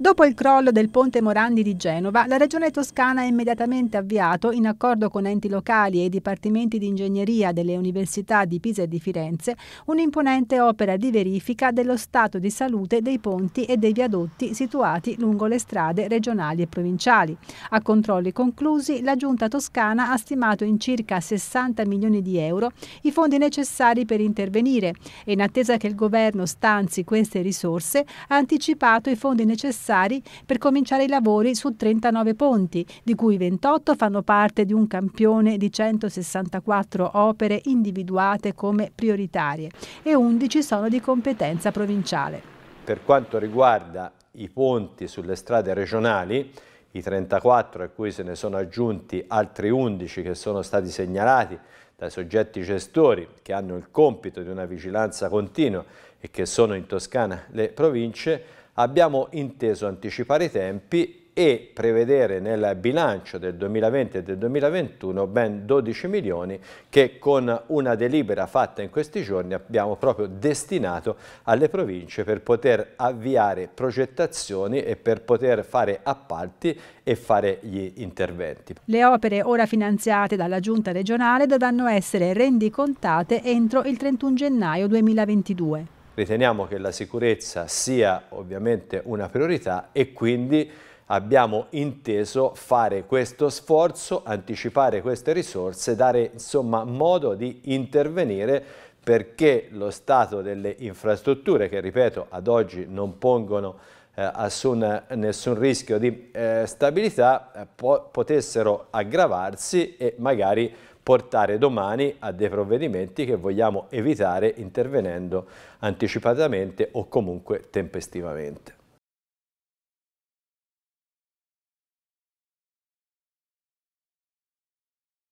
Dopo il crollo del ponte Morandi di Genova, la Regione Toscana ha immediatamente avviato, in accordo con enti locali e i dipartimenti di ingegneria delle università di Pisa e di Firenze, un'imponente opera di verifica dello stato di salute dei ponti e dei viadotti situati lungo le strade regionali e provinciali. A controlli conclusi, la Giunta Toscana ha stimato in circa 60 milioni di euro i fondi necessari per intervenire e in attesa che il Governo stanzi queste risorse ha anticipato i fondi necessari necessari per cominciare i lavori su 39 ponti, di cui 28 fanno parte di un campione di 164 opere individuate come prioritarie e 11 sono di competenza provinciale. Per quanto riguarda i ponti sulle strade regionali, i 34 a cui se ne sono aggiunti altri 11 che sono stati segnalati dai soggetti gestori che hanno il compito di una vigilanza continua e che sono in Toscana le province, abbiamo inteso anticipare i tempi e prevedere nel bilancio del 2020 e del 2021 ben 12 milioni che con una delibera fatta in questi giorni abbiamo proprio destinato alle province per poter avviare progettazioni e per poter fare appalti e fare gli interventi. Le opere ora finanziate dalla Giunta regionale dovranno essere rendicontate entro il 31 gennaio 2022 riteniamo che la sicurezza sia ovviamente una priorità e quindi abbiamo inteso fare questo sforzo, anticipare queste risorse, dare insomma modo di intervenire perché lo stato delle infrastrutture che ripeto ad oggi non pongono nessun, eh, nessun, rischio di eh, stabilità eh, po potessero aggravarsi e magari portare domani a dei provvedimenti che vogliamo evitare intervenendo anticipatamente o comunque tempestivamente.